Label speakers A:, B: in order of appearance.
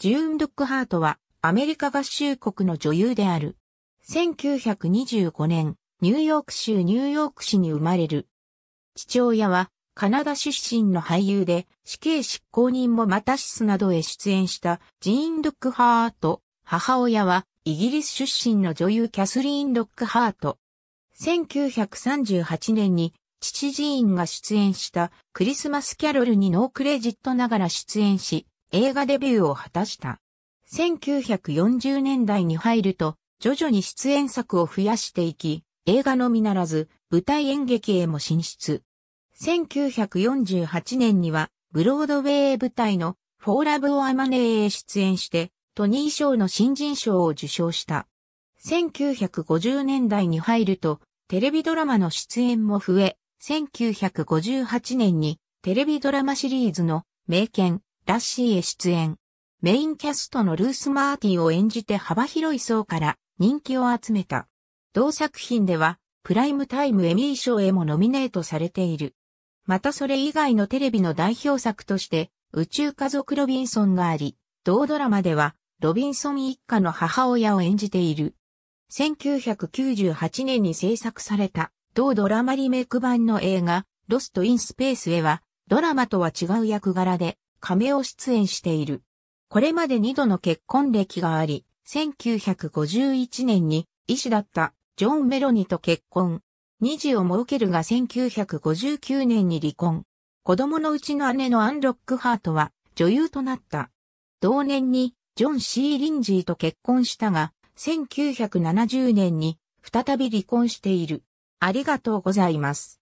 A: ジューン・ドックハートは
B: アメリカ合衆国の女優である。1925年、ニューヨーク州ニューヨーク市に生まれる。父親はカナダ出身の俳優で死刑執行人もまたシスなどへ出演したジーン・ドックハート。母親はイギリス出身の女優キャスリーン・ドックハート。1938年に父ジーンが出演したクリスマスキャロルにノークレジットながら出演し、映画デビューを果たした。1940年代に入ると、徐々に出演作を増やしていき、映画のみならず、舞台演劇へも進出。1948年には、ブロードウェイ舞台のフォーラブ・オア・マネーへ出演して、トニー賞の新人賞を受賞した。1950年代に入ると、テレビドラマの出演も増え、1958年にテレビドラマシリーズの名犬、ラッシーへ出演。メインキャストのルース・マーティを演じて幅広い層から人気を集めた。同作品では、プライムタイムエミー賞へもノミネートされている。またそれ以外のテレビの代表作として、宇宙家族ロビンソンがあり、同ドラマでは、ロビンソン一家の母親を演じている。1998年に制作された、同ドラマリメイク版の映画、ロスト・イン・スペースへは、ドラマとは違う役柄で、亀を出演している。これまで二度の結婚歴があり、1951年に医師だったジョン・メロニと結婚。二児を設けるが1959年に離婚。子供のうちの姉のアン・ロックハートは女優となった。同年にジョン・シー・リンジーと結婚したが、1970年に再び離婚している。
A: ありがとうございます。